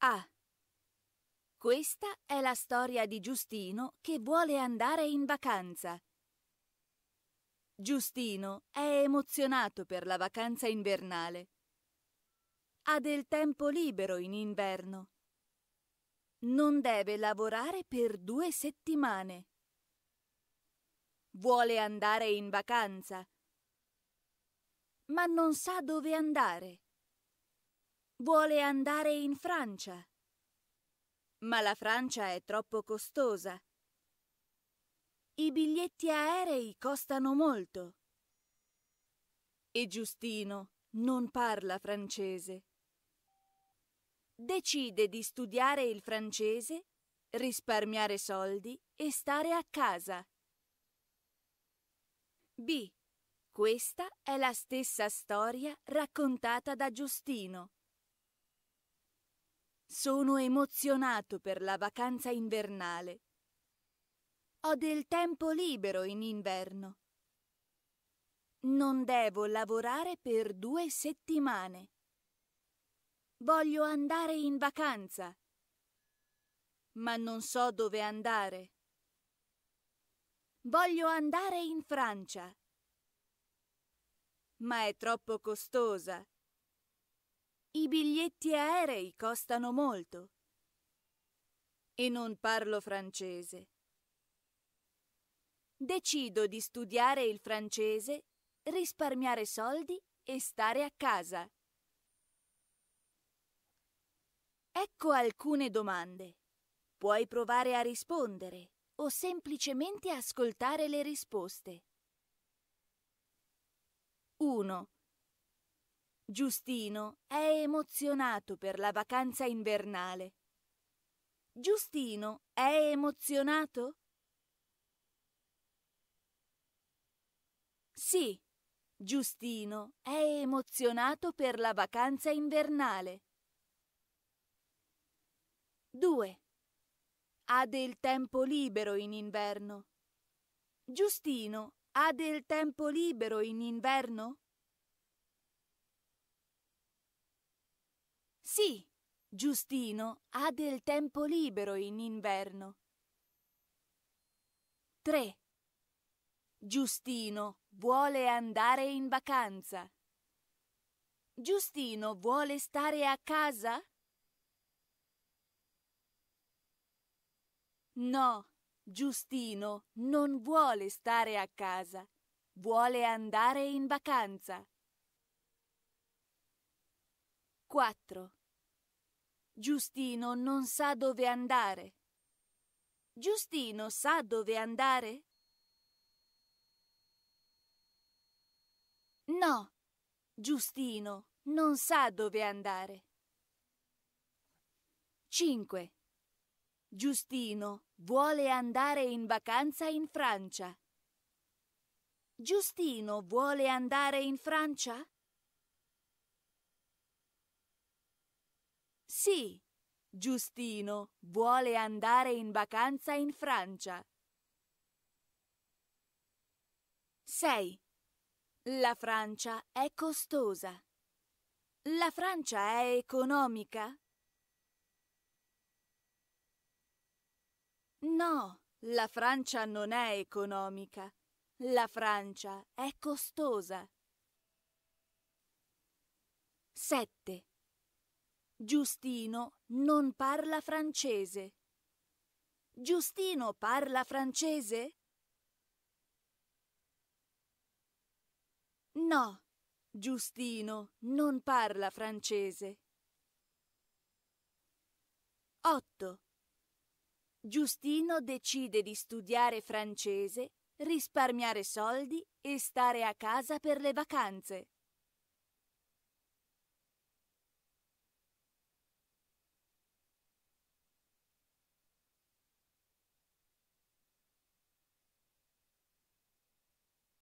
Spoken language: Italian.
A. Ah. Questa è la storia di Giustino che vuole andare in vacanza. Giustino è emozionato per la vacanza invernale. Ha del tempo libero in inverno. Non deve lavorare per due settimane. Vuole andare in vacanza, ma non sa dove andare. Vuole andare in Francia. Ma la Francia è troppo costosa. I biglietti aerei costano molto. E Giustino non parla francese. Decide di studiare il francese, risparmiare soldi e stare a casa. B. Questa è la stessa storia raccontata da Giustino. Sono emozionato per la vacanza invernale. Ho del tempo libero in inverno. Non devo lavorare per due settimane. Voglio andare in vacanza. Ma non so dove andare. Voglio andare in Francia. Ma è troppo costosa. I biglietti aerei costano molto. E non parlo francese. Decido di studiare il francese, risparmiare soldi e stare a casa. Ecco alcune domande. Puoi provare a rispondere o semplicemente ascoltare le risposte. 1. Giustino è emozionato per la vacanza invernale. Giustino è emozionato? Sì, Giustino è emozionato per la vacanza invernale. 2. Ha del tempo libero in inverno. Giustino ha del tempo libero in inverno? Sì, Giustino ha del tempo libero in inverno. 3. Giustino vuole andare in vacanza. Giustino vuole stare a casa? No, Giustino non vuole stare a casa, vuole andare in vacanza. 4. Giustino non sa dove andare. Giustino sa dove andare? No, Giustino non sa dove andare. 5. Giustino vuole andare in vacanza in Francia. Giustino vuole andare in Francia? Sì, Giustino vuole andare in vacanza in Francia. 6. La Francia è costosa. La Francia è economica? No, la Francia non è economica. La Francia è costosa. 7. Giustino non parla francese. Giustino parla francese? No, Giustino non parla francese. 8. Giustino decide di studiare francese, risparmiare soldi e stare a casa per le vacanze.